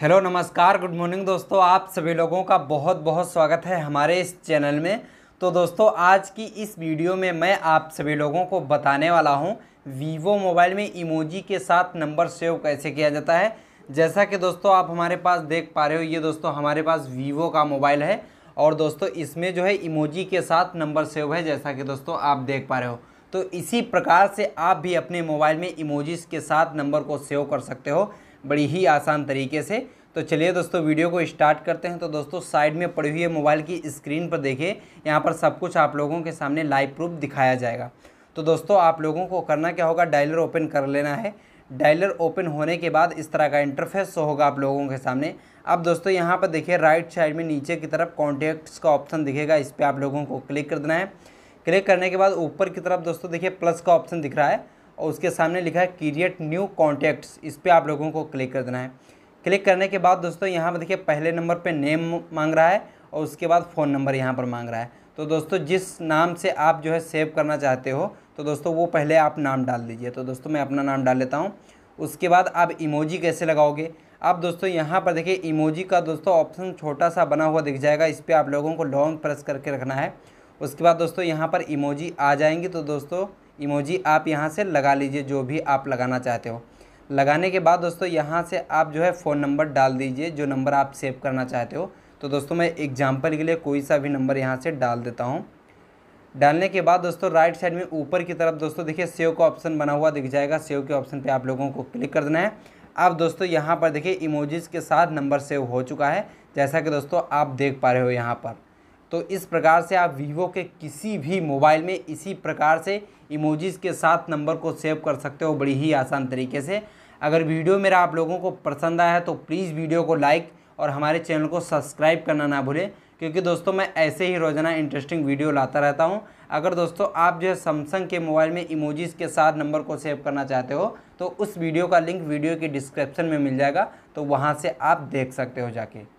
hello नमस्कार good morning दोस्तों आप सभी लोगों का बहुत बहुत स्वागत है हमारे इस चैनल में तो दोस्तों आज की इस वीडियो में मैं आप सभी लोगों को बताने वाला हूं वीवो मोबाइल में इमोजी के साथ नंबर सेव कैसे किया जाता है जैसा कि दोस्तों आप हमारे पास देख पा रहे हो ये दोस्तों हमारे पास वीवो का मोबाइल है और दोस्तों इसमें जो है इमोजी के साथ नंबर सेव है जैसा कि दोस्तों आप देख पा रहे हो तो इसी प्रकार से आप भी अपने मोबाइल में इमोजीज़ के साथ नंबर को सेव कर सकते हो बड़ी ही आसान तरीके से तो चलिए दोस्तों वीडियो को स्टार्ट करते हैं तो दोस्तों साइड में पड़ी हुई मोबाइल की स्क्रीन पर देखिए यहाँ पर सब कुछ आप लोगों के सामने लाइव प्रूफ दिखाया जाएगा तो दोस्तों आप लोगों को करना क्या होगा डायलर ओपन कर लेना है डायलर ओपन होने के बाद इस तरह का इंटरफेस होगा आप लोगों के सामने अब दोस्तों यहाँ पर देखिए राइट साइड में नीचे की तरफ कॉन्टैक्ट्स का ऑप्शन दिखेगा इस पर आप लोगों को क्लिक कर देना है क्लिक करने के बाद ऊपर की तरफ दोस्तों देखिए प्लस का ऑप्शन दिख रहा है और उसके सामने लिखा है क्रिएट न्यू कॉन्टैक्ट्स इस पर आप लोगों को क्लिक कर देना है क्लिक करने के बाद दोस्तों यहाँ पर देखिए पहले नंबर पे नेम मांग रहा है और उसके बाद फ़ोन नंबर यहाँ पर मांग रहा है तो दोस्तों जिस नाम से आप जो है सेव करना चाहते हो तो दोस्तों वो पहले आप नाम डाल दीजिए तो दोस्तों मैं अपना नाम डाल लेता हूँ उसके बाद आप इमोजी कैसे लगाओगे आप दोस्तों यहाँ पर देखिए इमोजी का दोस्तों ऑप्शन छोटा सा बना हुआ दिख जाएगा इस पर आप लोगों को लॉन्ग प्रेस करके रखना है उसके बाद दोस्तों यहाँ पर इमोजी आ जाएंगी तो दोस्तों इमोजी आप यहाँ से लगा लीजिए जो भी आप लगाना चाहते हो लगाने के बाद दोस्तों यहाँ से आप जो है फ़ोन नंबर डाल दीजिए जो नंबर आप सेव करना चाहते हो तो दोस्तों मैं एग्जाम्पल के लिए कोई सा भी नंबर यहाँ से डाल देता हूँ डालने के बाद दोस्तों राइट साइड में ऊपर की तरफ दोस्तों देखिए सेव का ऑप्शन बना हुआ दिख जाएगा सेव के ऑप्शन पे आप लोगों को क्लिक कर देना है अब दोस्तों यहाँ पर देखिए इमोजीज़ के साथ नंबर सेव हो चुका है जैसा कि दोस्तों आप देख पा रहे हो यहाँ पर तो इस प्रकार से आप वीवो के किसी भी मोबाइल में इसी प्रकार से इमोजीज़ के साथ नंबर को सेव कर सकते हो बड़ी ही आसान तरीके से अगर वीडियो मेरा आप लोगों को पसंद आया है तो प्लीज़ वीडियो को लाइक और हमारे चैनल को सब्सक्राइब करना ना भूलें क्योंकि दोस्तों मैं ऐसे ही रोज़ाना इंटरेस्टिंग वीडियो लाता रहता हूं अगर दोस्तों आप जो है सैमसंग के मोबाइल में इमोजीज़ के साथ नंबर को सेव करना चाहते हो तो उस वीडियो का लिंक वीडियो के डिस्क्रिप्शन में मिल जाएगा तो वहाँ से आप देख सकते हो जाके